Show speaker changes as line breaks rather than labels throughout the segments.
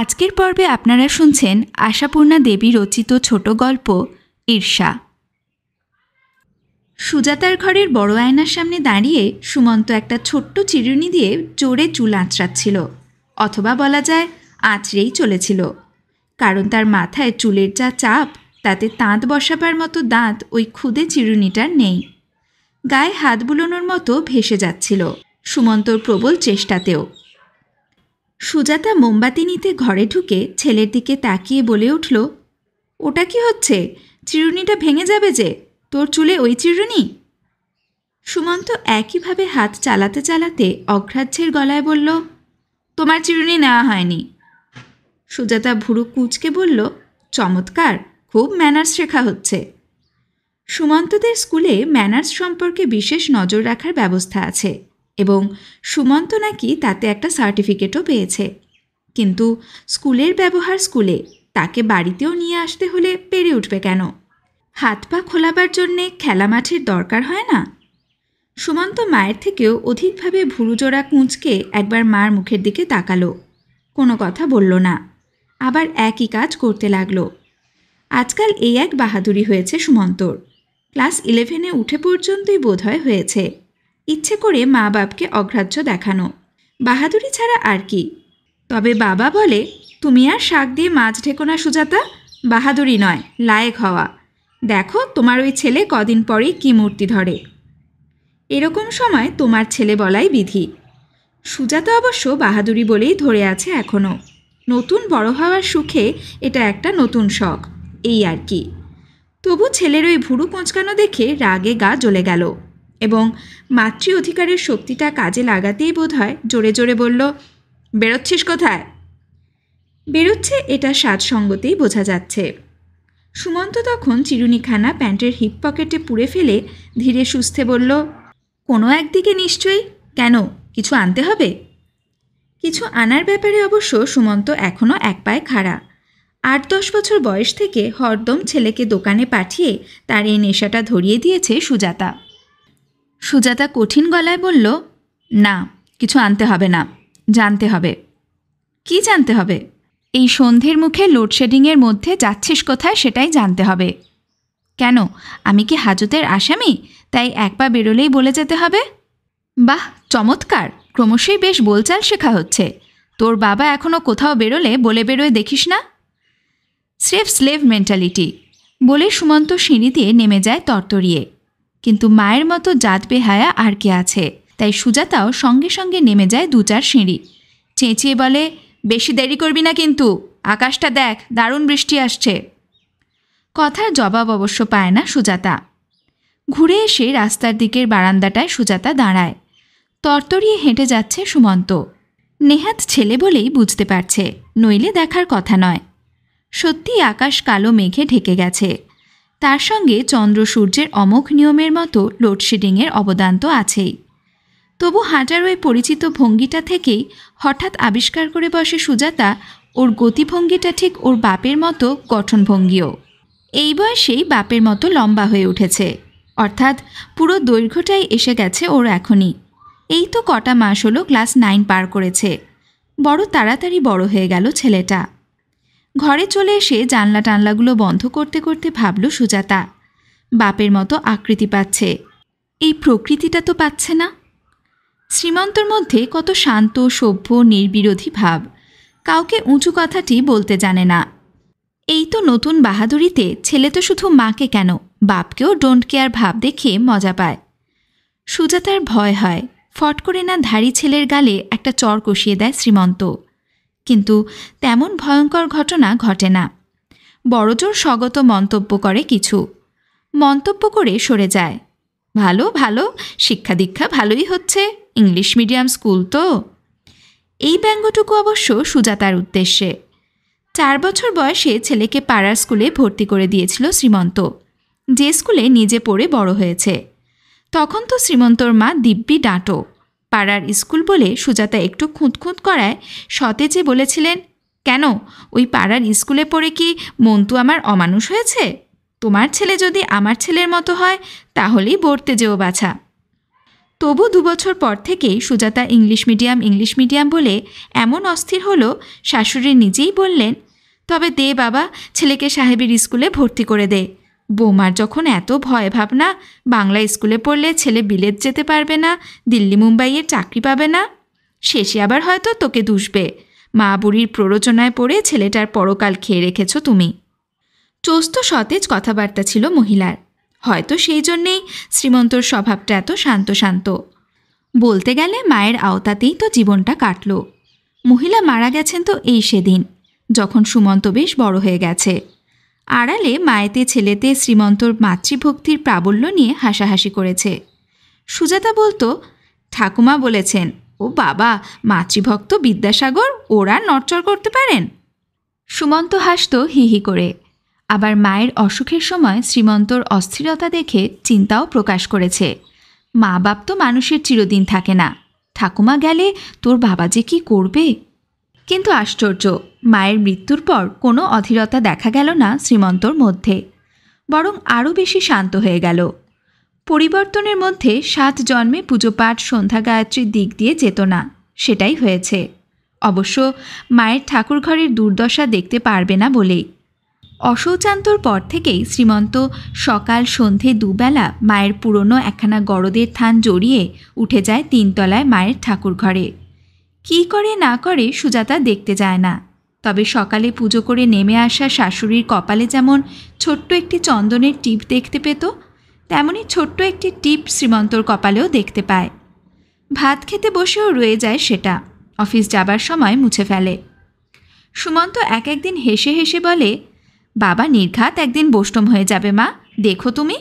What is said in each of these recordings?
আজকের পর্বে আপনারা শুনছেন আশাপূর্ণা দেবী রচিত ছোট গল্প ঈর্ষা সুজাতার ঘরের বড় আয়নার সামনে দাঁড়িয়ে সুমন্ত একটা ছোট্ট চিরুনি দিয়ে জোরে চুল আঁচড়াচ্ছিল অথবা বলা যায় আঁচড়েই চলেছিল কারণ তার মাথায় চুলের যা চাপ তাতে তাঁত বসাবার মতো দাঁত ওই ক্ষুদে চিরুনিটার নেই গায়ে হাত বুলোনোর মতো ভেসে যাচ্ছিল সুমন্তর প্রবল চেষ্টাতেও সুজাতা মোমবাতি নিতে ঘরে ঢুকে ছেলের দিকে তাকিয়ে বলে উঠল ওটা কি হচ্ছে চিরুনিটা ভেঙে যাবে যে তোর চুলে ওই চিরুনি সুমন্ত একইভাবে হাত চালাতে চালাতে অগ্রাহ্যের গলায় বলল তোমার চিরুনি নেওয়া হয়নি সুজাতা ভুরু কুচকে বলল চমৎকার খুব ম্যানার্স শেখা হচ্ছে সুমন্তদের স্কুলে ম্যানার্স সম্পর্কে বিশেষ নজর রাখার ব্যবস্থা আছে এবং সুমন্ত নাকি তাতে একটা সার্টিফিকেটও পেয়েছে কিন্তু স্কুলের ব্যবহার স্কুলে তাকে বাড়িতেও নিয়ে আসতে হলে পেরে উঠবে কেন হাত পা খোলাবার জন্যে খেলা মাঠের দরকার হয় না সুমন্ত মায়ের থেকেও অধিকভাবে ভুরুজোড়া কুঁচকে একবার মার মুখের দিকে তাকালো কোনো কথা বলল না আবার একই কাজ করতে লাগলো আজকাল এই এক বাহাদুরি হয়েছে সুমন্তর ক্লাস ইলেভেনে উঠে পর্যন্তই বোধহয় হয়েছে ইচ্ছে করে মা বাপকে অগ্রাহ্য দেখানো বাহাদুরি ছাড়া আর কি তবে বাবা বলে তুমি আর শাক দিয়ে মাছ ঢেকোনা সুজাতা বাহাদুরি নয় লায়েক হওয়া দেখো তোমার ওই ছেলে কদিন পরেই কি মূর্তি ধরে এরকম সময় তোমার ছেলে বলাই বিধি সুজাতা অবশ্য বাহাদুরি বলেই ধরে আছে এখনও নতুন বড় হওয়ার সুখে এটা একটা নতুন শখ এই আর কি তবু ছেলের ওই ভুরু কোঁচকানো দেখে রাগে গা জ্বলে গেল এবং মাতৃ অধিকারের শক্তিটা কাজে লাগাতেই বোধ হয় জোরে জোরে বলল বেরোচ্ছিস কোথায় বেরোচ্ছে এটা সাত সঙ্গতেই বোঝা যাচ্ছে সুমন্ত তখন চিরুনিখানা প্যান্টের হিপ পকেটে পুড়ে ফেলে ধীরে সুস্থে বলল কোনো একদিকে নিশ্চয়ই কেন কিছু আনতে হবে কিছু আনার ব্যাপারে অবশ্য সুমন্ত এখনও এক পায়ে খাড়া আট দশ বছর বয়স থেকে হরদম ছেলেকে দোকানে পাঠিয়ে তার এই নেশাটা ধরিয়ে দিয়েছে সুজাতা সুজাতা কঠিন গলায় বলল না কিছু আনতে হবে না জানতে হবে কি জানতে হবে এই সন্ধের মুখে লোডশেডিংয়ের মধ্যে যাচ্ছিস কোথায় সেটাই জানতে হবে কেন আমি কি হাজতের আসামি তাই এক পা বেরোলেই বলে যেতে হবে বাহ চমৎকার ক্রমশই বেশ বোলচাল শেখা হচ্ছে তোর বাবা এখনও কোথাও বেরোলে বলে বেরোয় দেখিস না স্রেফ স্লেভ মেন্টালিটি বলে সুমন্ত সিঁড়ি দিয়ে নেমে যায় তরতরিয়ে কিন্তু মায়ের মতো জাত বেহায়া আর কে আছে তাই সুজাতাও সঙ্গে সঙ্গে নেমে যায় দু চার সিঁড়ি চেঁচিয়ে বলে বেশি দেরি করবি না কিন্তু আকাশটা দেখ দারুণ বৃষ্টি আসছে কথার জবাব অবশ্য পায় না সুজাতা ঘুরে এসে রাস্তার দিকের বারান্দাটায় সুজাতা দাঁড়ায় তরতরিয়ে হেঁটে যাচ্ছে সুমন্ত নেহাত ছেলে বলেই বুঝতে পারছে নইলে দেখার কথা নয় সত্যি আকাশ কালো মেঘে ঢেকে গেছে তার সঙ্গে চন্দ্র সূর্যের অমোঘ নিয়মের মতো লোডশেডিংয়ের অবদান তো আছেই তবু হাঁটার ওই পরিচিত ভঙ্গিটা থেকেই হঠাৎ আবিষ্কার করে বসে সুজাতা ওর গতিভঙ্গিটা ঠিক ওর বাপের মতো গঠনভঙ্গিও এই বয়সেই বাপের মতো লম্বা হয়ে উঠেছে অর্থাৎ পুরো দৈর্ঘ্যটাই এসে গেছে ওর এখনই এই তো কটা মাস হলো ক্লাস নাইন পার করেছে বড় তাড়াতাড়ি বড় হয়ে গেল ছেলেটা ঘরে চলে এসে জানলা টানলাগুলো বন্ধ করতে করতে ভাবল সুজাতা বাপের মতো আকৃতি পাচ্ছে এই প্রকৃতিটা তো পাচ্ছে না শ্রীমন্তর মধ্যে কত শান্ত সভ্য নির্বিরোধী ভাব কাউকে উঁচু কথাটি বলতে জানে না এই তো নতুন বাহাদুরিতে ছেলে তো শুধু মাকে কেন বাপকেও ডোন্ট কেয়ার ভাব দেখে মজা পায় সুজাতার ভয় হয় ফট করে না ধাড়ি ছেলের গালে একটা চর কষিয়ে দেয় শ্রীমন্ত কিন্তু তেমন ভয়ঙ্কর ঘটনা ঘটে না বড়জোর স্বগত মন্তব্য করে কিছু মন্তব্য করে সরে যায় ভালো ভালো শিক্ষা দীক্ষা ভালোই হচ্ছে ইংলিশ মিডিয়াম স্কুল তো এই ব্যঙ্গটুকু অবশ্য সুজাতার উদ্দেশ্যে চার বছর বয়সে ছেলেকে পাড়ার স্কুলে ভর্তি করে দিয়েছিল শ্রীমন্ত যে স্কুলে নিজে পড়ে বড় হয়েছে তখন তো শ্রীমন্তর মা দিব্যি ডাঁটো পাড়ার স্কুল বলে সুজাতা একটু খুঁত খুঁত করায় সতেজে বলেছিলেন কেন ওই পাড়ার স্কুলে পড়ে কি মন্তু আমার অমানুষ হয়েছে তোমার ছেলে যদি আমার ছেলের মতো হয় তাহলেই বর্তে যেও বাছা তবু দু বছর পর থেকেই Sujata English medium English medium বলে এমন অস্থির হল শাশুড়ি নিজেই বললেন তবে দে বাবা ছেলেকে সাহেবের স্কুলে ভর্তি করে দে বৌমার যখন এত ভয় ভাবনা বাংলা স্কুলে পড়লে ছেলে বিলেত যেতে পারবে না দিল্লি মুম্বাইয়ের চাকরি পাবে না শেষে আবার হয়তো তোকে দুষবে মা বুড়ির প্ররোচনায় পড়ে ছেলেটার পরকাল খেয়ে রেখেছ তুমি চোস্ত সতেজ কথাবার্তা ছিল মহিলার হয়তো সেই জন্যেই শ্রীমন্তর স্বভাবটা এত শান্ত শান্ত বলতে গেলে মায়ের আওতাতেই তো জীবনটা কাটলো মহিলা মারা গেছেন তো এই সেদিন যখন সুমন্ত বেশ বড় হয়ে গেছে আড়ালে মায়েতে ছেলেতে শ্রীমন্তর মাতৃভক্তির প্রাবল্য নিয়ে হাসাহাসি করেছে সুজাতা বলতো ঠাকুমা বলেছেন ও বাবা মাতৃভক্ত বিদ্যাসাগর ওরা নড়চড় করতে পারেন সুমন্ত হাসত হিহি করে আবার মায়ের অসুখের সময় শ্রীমন্তর অস্থিরতা দেখে চিন্তাও প্রকাশ করেছে মা বাপ তো মানুষের চিরদিন থাকে না ঠাকুমা গেলে তোর বাবা যে কি করবে কিন্তু আশ্চর্য মায়ের মৃত্যুর পর কোনো অধীরতা দেখা গেল না শ্রীমন্তর মধ্যে বরং আরও বেশি শান্ত হয়ে গেল পরিবর্তনের মধ্যে সাত জন্মে পুজোপাঠ সন্ধ্যা গায়ত্রীর দিক দিয়ে যেত না সেটাই হয়েছে অবশ্য মায়ের ঠাকুর ঘরের দুর্দশা দেখতে পারবে না বলেই অশৌচান্তর পর থেকেই শ্রীমন্ত সকাল সন্ধে দুবেলা মায়ের পুরনো একখানা গরদের থান জড়িয়ে উঠে যায় তিনতলায় মায়ের ঠাকুর ঘরে কি করে না করে সুজাতা দেখতে যায় না তবে সকালে পুজো করে নেমে আসা শাশুড়ির কপালে যেমন ছোট্ট একটি চন্দনের টিপ দেখতে পেত তেমনি ছোট্ট একটি টিপ শ্রীমন্তর কপালেও দেখতে পায় ভাত খেতে বসেও রয়ে যায় সেটা অফিস যাবার সময় মুছে ফেলে সুমন্ত এক একদিন হেসে হেসে বলে বাবা নির্ঘাত একদিন বষ্টম হয়ে যাবে মা দেখো তুমি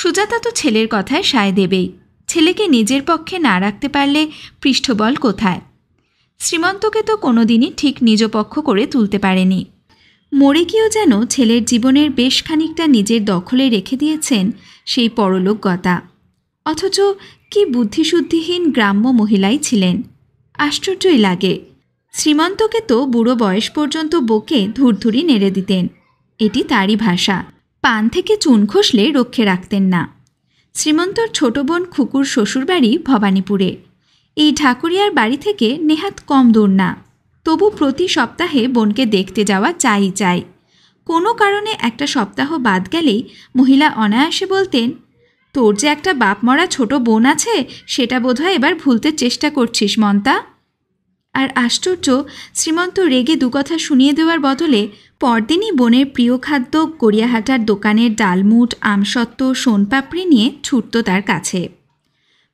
সুজাতা তো ছেলের কথায় সায় দেবেই ছেলেকে নিজের পক্ষে না রাখতে পারলে পৃষ্ঠবল কোথায় শ্রীমন্তকে তো কোনোদিনই ঠিক নিজ পক্ষ করে তুলতে পারেনি মরে গিয়েও যেন ছেলের জীবনের বেশ খানিকটা নিজের দখলে রেখে দিয়েছেন সেই পরলোকগতা অথচ কি বুদ্ধিশুদ্ধিহীন গ্রাম্য মহিলাই ছিলেন আশ্চর্যই লাগে শ্রীমন্তকে তো বুড়ো বয়স পর্যন্ত বকে ধুরধুরি নেড়ে দিতেন এটি তারই ভাষা পান থেকে চুন খসলে রক্ষে রাখতেন না শ্রীমন্তর ছোট বোন খুকুর শ্বশুরবাড়ি ভবানীপুরে এই ঠাকুরিয়ার বাড়ি থেকে নেহাত কম দূর না তবু প্রতি সপ্তাহে বোনকে দেখতে যাওয়া চাই চাই কোনো কারণে একটা সপ্তাহ বাদ গেলেই মহিলা অনায়াসে বলতেন তোর যে একটা বাপমরা ছোট বোন আছে সেটা বোধহয় এবার ভুলতে চেষ্টা করছিস মন্তা আর আশ্চর্য শ্রীমন্ত রেগে দুকথা শুনিয়ে দেওয়ার বদলে পরদিনই বনের প্রিয় খাদ্য গড়িয়াহাটার দোকানের ডালমুট আমসত্ত্ব সোনপাপড়ি নিয়ে ছুটত তার কাছে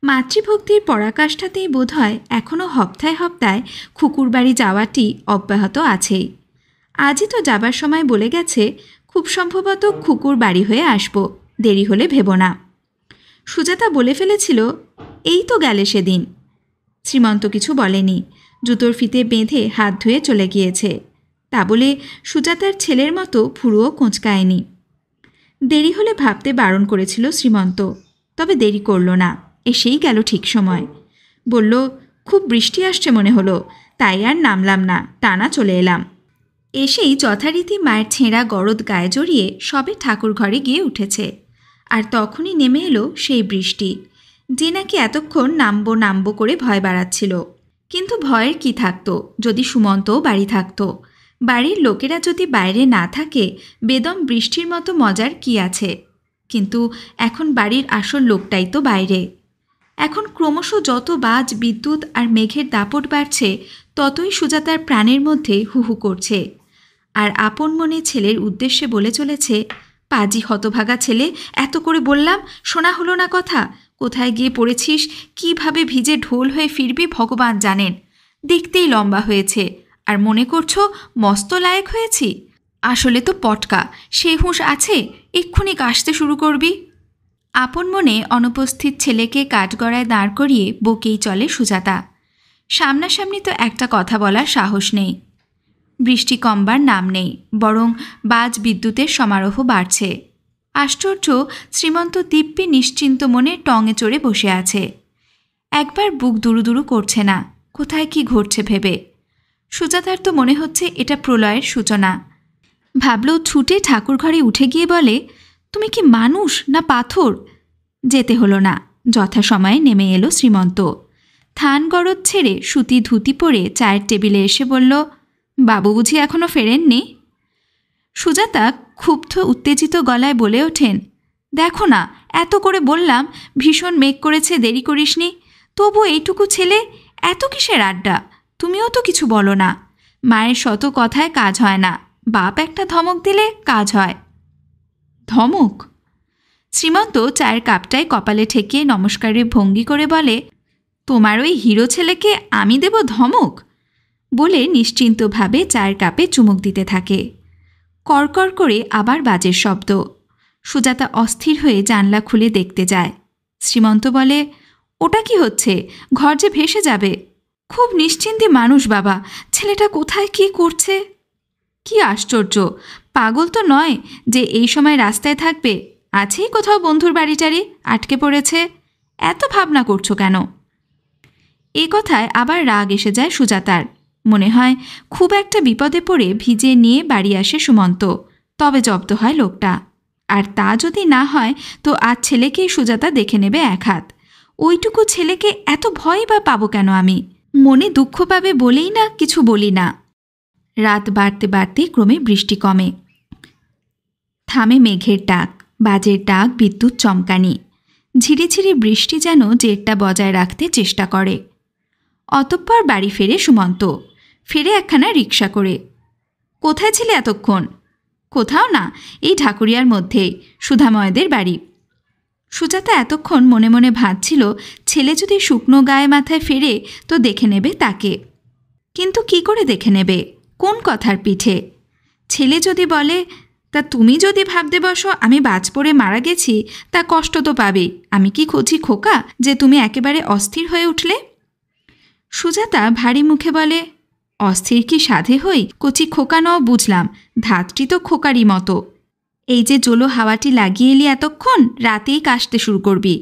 মাতৃভক্তির পরাকাষ্ঠাতেই বোধ হয় এখনও হপ্তায় হপ্তায় খুকুর বাড়ি যাওয়াটি অব্যাহত আছেই আজই তো যাবার সময় বলে গেছে খুব সম্ভবত খুকুর বাড়ি হয়ে আসব দেরি হলে ভেব না সুজাতা বলে ফেলেছিল এই তো গেলে সেদিন শ্রীমন্ত কিছু বলেনি জুতোর ফিতে বেঁধে হাত ধুয়ে চলে গিয়েছে তা বলে সুজাতার ছেলের মতো ফুরুও কোঁচকায়নি দেরি হলে ভাবতে বারণ করেছিল শ্রীমন্ত তবে দেরি করল না এসেই গেল ঠিক সময় বলল খুব বৃষ্টি আসছে মনে হলো তাই আর নামলাম না টানা চলে এলাম এসেই যথারীতি মায়ের ছেঁড়া গরদ গায়ে জড়িয়ে সবে ঠাকুর ঘরে গিয়ে উঠেছে আর তখনই নেমে এলো সেই বৃষ্টি যে নাকি এতক্ষণ নামবো নামবো করে ভয় বাড়াচ্ছিল কিন্তু ভয়ের কি থাকতো যদি সুমন্তও বাড়ি থাকতো বাড়ির লোকেরা যদি বাইরে না থাকে বেদম বৃষ্টির মতো মজার কি আছে কিন্তু এখন বাড়ির আসল লোকটাই তো বাইরে এখন ক্রমশ যত বাজ বিদ্যুৎ আর মেঘের দাপট বাড়ছে ততই সুজাতার প্রাণের মধ্যে হুহু করছে আর আপন মনে ছেলের উদ্দেশ্যে বলে চলেছে পাজি হতভাগা ছেলে এত করে বললাম শোনা হলো না কথা কোথায় গিয়ে পড়েছিস কিভাবে ভিজে ঢোল হয়ে ফিরবি ভগবান জানেন দেখতেই লম্বা হয়েছে আর মনে করছো মস্ত লায়ক হয়েছি আসলে তো পটকা সে হুঁশ আছে এক্ষুনি কাশতে শুরু করবি আপন মনে অনুপস্থিত ছেলেকে কাঠগড়ায় দাঁড় করিয়ে বকেই চলে সুজাতা সামনাসামনি তো একটা কথা বলার সাহস নেই বৃষ্টি কমবার নাম নেই বরং বাজ বিদ্যুতের সমারোহ বাড়ছে আশ্চর্য শ্রীমন্ত দিব্যি নিশ্চিন্ত মনে টঙে চড়ে বসে আছে একবার বুক দুরুদুরু করছে না কোথায় কি ঘটছে ভেবে সুজাতার তো মনে হচ্ছে এটা প্রলয়ের সূচনা ভাবল ছুটে ঠাকুর ঘরে উঠে গিয়ে বলে তুমি কি মানুষ না পাথর যেতে হলো না যথাসময়ে নেমে এলো শ্রীমন্ত থান গরদ ছেড়ে সুতি ধুতি পরে চায়ের টেবিলে এসে বলল বাবু বুঝি এখনও ফেরেননি সুজাতা ক্ষুব্ধ উত্তেজিত গলায় বলে ওঠেন দেখো না এত করে বললাম ভীষণ মেঘ করেছে দেরি করিসনি তবু এইটুকু ছেলে এত কিসের আড্ডা তুমিও তো কিছু বলো না মায়ের শত কথায় কাজ হয় না বাপ একটা ধমক দিলে কাজ হয় ধমক শ্রীমন্ত চায়ের কাপটায় কপালে ঠেকিয়ে নমস্কারের ভঙ্গি করে বলে তোমার ওই হিরো ছেলেকে আমি দেব ধমক বলে নিশ্চিন্তভাবে চায়ের কাপে চুমুক দিতে থাকে কড়কড় করে আবার বাজের শব্দ সুজাতা অস্থির হয়ে জানলা খুলে দেখতে যায় শ্রীমন্ত বলে ওটা কি হচ্ছে ঘর যে ভেসে যাবে খুব নিশ্চিন্তে মানুষ বাবা ছেলেটা কোথায় কি করছে কি আশ্চর্য পাগল তো নয় যে এই সময় রাস্তায় থাকবে আছেই কোথাও বন্ধুর বাড়িটারি আটকে পড়েছে এত ভাবনা করছো কেন এ কথায় আবার রাগ এসে যায় সুজাতার মনে হয় খুব একটা বিপদে পড়ে ভিজে নিয়ে বাড়ি আসে সুমন্ত তবে জব্দ হয় লোকটা আর তা যদি না হয় তো আর ছেলেকেই সুজাতা দেখে নেবে এক হাত ওইটুকু ছেলেকে এত ভয় বা পাবো কেন আমি মনে দুঃখ পাবে বলেই না কিছু বলি না রাত বাড়তে বাড়তে ক্রমে বৃষ্টি কমে থামে মেঘের ডাক বাজের ডাক বিদ্যুৎ চমকানি ঝিরিঝিরি বৃষ্টি যেন জেরটা বজায় রাখতে চেষ্টা করে অতঃপর বাড়ি ফেরে সুমন্ত ফিরে একখানা রিক্সা করে কোথায় ছিলে এতক্ষণ কোথাও না এই ঢাকুরিয়ার মধ্যেই সুধাময়দের বাড়ি সুজাতা এতক্ষণ মনে মনে ভাবছিল ছেলে যদি শুকনো গায়ে মাথায় ফেরে তো দেখে নেবে তাকে কিন্তু কি করে দেখে নেবে কোন কথার পিঠে ছেলে যদি বলে তা তুমি যদি ভাবতে বসো আমি বাজ পড়ে মারা গেছি তা কষ্ট তো পাবে আমি কি খুঁজি খোকা যে তুমি একেবারে অস্থির হয়ে উঠলে সুজাতা ভারী মুখে বলে অস্থির কি সাধে হই কচি খোকা নও বুঝলাম ধাতটি তো খোকারই মতো এই যে জোলো হাওয়াটি লাগিয়ে এলি এতক্ষণ রাতেই কাশতে শুরু করবি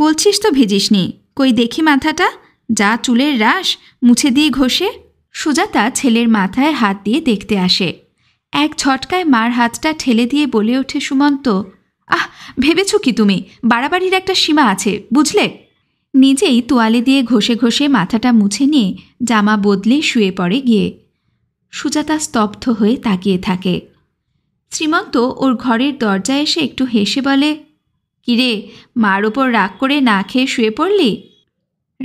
বলছিস তো ভেজিসনি কই দেখি মাথাটা যা চুলের রাস মুছে দিয়ে ঘষে সুজাতা ছেলের মাথায় হাত দিয়ে দেখতে আসে এক ঝটকায় মার হাতটা ঠেলে দিয়ে বলে ওঠে সুমন্ত আহ ভেবেছ কি তুমি বাড়াবাড়ির একটা সীমা আছে বুঝলে নিজেই তোয়ালে দিয়ে ঘষে ঘষে মাথাটা মুছে নিয়ে জামা বদলে শুয়ে পড়ে গিয়ে সুজাতা স্তব্ধ হয়ে তাকিয়ে থাকে শ্রীমন্ত ওর ঘরের দরজায় এসে একটু হেসে বলে কিরে মার ওপর রাগ করে না খেয়ে শুয়ে পড়লি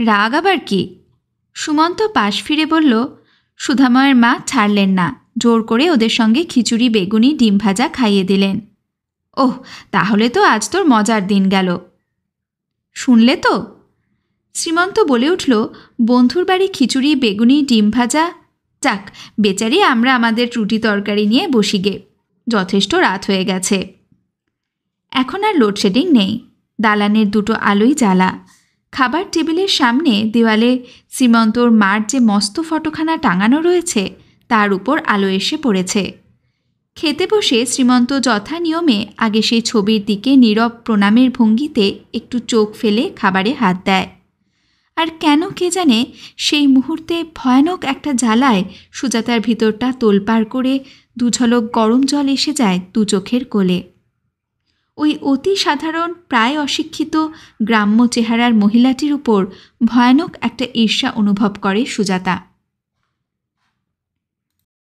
রাগ আবার কি সুমন্ত পাশ ফিরে বলল সুধাময়ের মা ছাড়লেন না জোর করে ওদের সঙ্গে খিচুড়ি বেগুনি ডিম ভাজা খাইয়ে দিলেন ওহ তাহলে তো আজ তোর মজার দিন গেল শুনলে তো শ্রীমন্ত বলে উঠল বন্ধুর বাড়ি খিচুড়ি বেগুনি ডিম ভাজা যাক বেচারি আমরা আমাদের রুটি তরকারি নিয়ে বসি গে যথেষ্ট রাত হয়ে গেছে এখন আর লোডশেডিং নেই দালানের দুটো আলোই জ্বালা খাবার টেবিলের সামনে দেওয়ালে শ্রীমন্তর মার যে মস্ত ফটোখানা টাঙানো রয়েছে তার উপর আলো এসে পড়েছে খেতে বসে শ্রীমন্ত যথা নিয়মে আগে সেই ছবির দিকে নীরব প্রণামের ভঙ্গিতে একটু চোখ ফেলে খাবারে হাত দেয় আর কেন কে জানে সেই মুহূর্তে ভয়ানক একটা জ্বালায় সুজাতার ভিতরটা তোলপাড় করে দুঝলক গরম জল এসে যায় দু চোখের কোলে ওই অতি সাধারণ প্রায় অশিক্ষিত গ্রাম্য চেহারার মহিলাটির উপর ভয়ানক একটা ঈর্ষা অনুভব করে সুজাতা